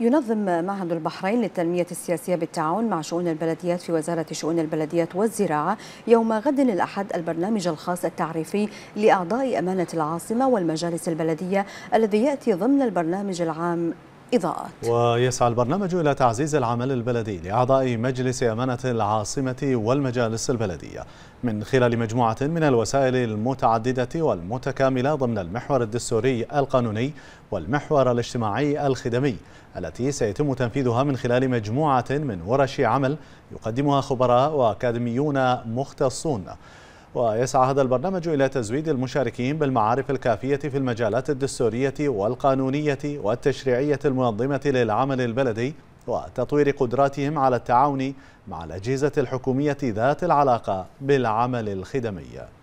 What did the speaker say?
ينظم معهد البحرين للتنمية السياسية بالتعاون مع شؤون البلديات في وزارة شؤون البلديات والزراعة يوم غد الأحد البرنامج الخاص التعريفي لأعضاء أمانة العاصمة والمجالس البلدية الذي يأتي ضمن البرنامج العام إضاءات ويسعى البرنامج إلى تعزيز العمل البلدي لأعضاء مجلس أمانة العاصمة والمجالس البلدية من خلال مجموعة من الوسائل المتعددة والمتكاملة ضمن المحور الدستوري القانوني والمحور الاجتماعي الخدمي التي سيتم تنفيذها من خلال مجموعة من ورش عمل يقدمها خبراء وأكاديميون مختصون ويسعى هذا البرنامج إلى تزويد المشاركين بالمعارف الكافية في المجالات الدستورية والقانونية والتشريعية المنظمة للعمل البلدي وتطوير قدراتهم على التعاون مع الأجهزة الحكومية ذات العلاقة بالعمل الخدمي